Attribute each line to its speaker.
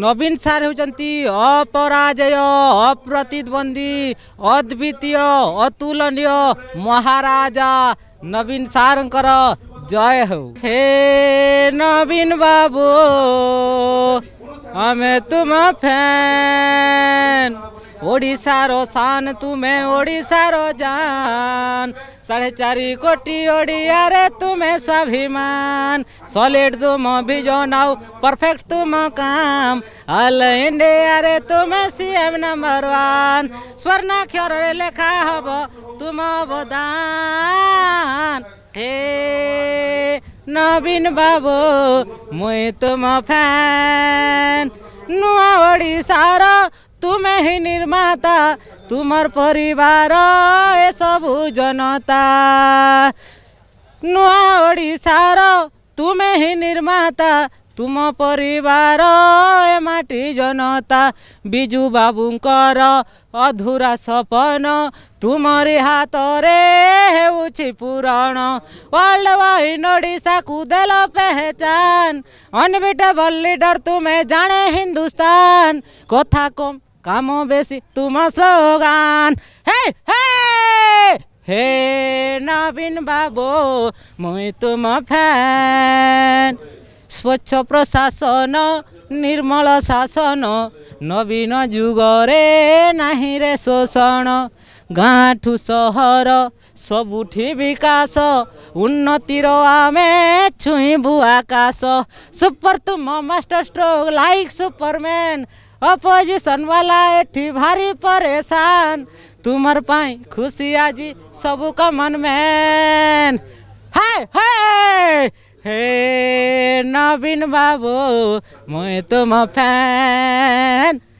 Speaker 1: नवीन सार हौँदै अपराजय अप्रतिद्वंदी अद्वितीय अतुलन महाराजा नवीन सार जय हो हे नवीन बाबू फैन रो बाबु तुमे रो जान साढ़े चार कोटी ओडिया रे तुम्हें स्वाभिमान सॉलिड तुम भी जो नाउ परफेक्ट तुम काम ऑल इंडिया रे तुम्हें सीएम नंबर वन स्वर्णाक्षर रे लेखा हब तुम अवदान हे नवीन बाबू मुई तुम फैन नुआ ओडिशा ତୁମେ ହିଁ ନିର୍ମାତା ତୁମର ପରିବାର ଏସବୁ ଜନତା ନୂଆ ଓଡ଼ିଶାର ତୁମେ ହିଁ ନିର୍ମାତା ତୁମ ପରିବାର ଏ ମାଟି ଜନତା ବିଜୁ ବାବୁଙ୍କର ଅଧୁରା ସପନ ତୁମରି ହାତରେ ହେଉଛି ପୁରଣ ୱାର୍ଲଡ ୱାଇନ୍ ଓଡ଼ିଶାକୁ ଦେଲ ପେହଚାନ ଅନବିଟେବଲ୍ ଲିଡର ତୁମେ ଜାଣେ ହିନ୍ଦୁସ୍ତାନ କଥା କମ୍ কামো বেশি তোমার স্লোগান হে হে হে নবীন বাবু মই তুম ফ্যান স্বচ্ছ প্রশাসন নির্মল শাসন নবীন যুগরে নাহি রে শোষণ ଗାଁଠୁ ସହର ସବୁଠି ବିକାଶ ଉନ୍ନତିର ଆମେ ଛୁଇଁବୁ ଆକାଶ ସୁପର ତୁମ master stroke like superman opposition वाला एठी भारी परेशान तुमर पाई खुशी जी सब का मन में है है हे नवीन बाबू मुई तुम फैन